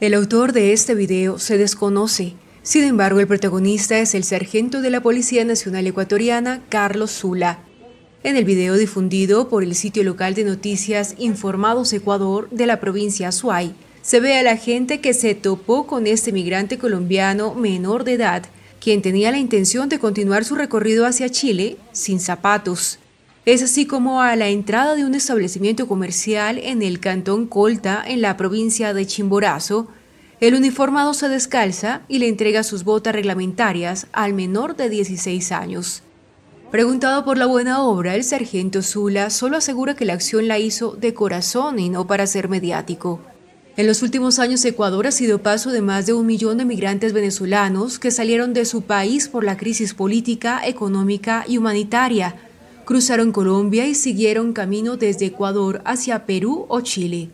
El autor de este video se desconoce. Sin embargo, el protagonista es el sargento de la Policía Nacional Ecuatoriana, Carlos Zula. En el video difundido por el sitio local de noticias Informados Ecuador de la provincia Azuay, se ve a la gente que se topó con este migrante colombiano menor de edad, quien tenía la intención de continuar su recorrido hacia Chile sin zapatos. Es así como a la entrada de un establecimiento comercial en el cantón Colta, en la provincia de Chimborazo, el uniformado se descalza y le entrega sus botas reglamentarias al menor de 16 años. Preguntado por la buena obra, el sargento Zula solo asegura que la acción la hizo de corazón y no para ser mediático. En los últimos años Ecuador ha sido paso de más de un millón de migrantes venezolanos que salieron de su país por la crisis política, económica y humanitaria Cruzaron Colombia y siguieron camino desde Ecuador hacia Perú o Chile.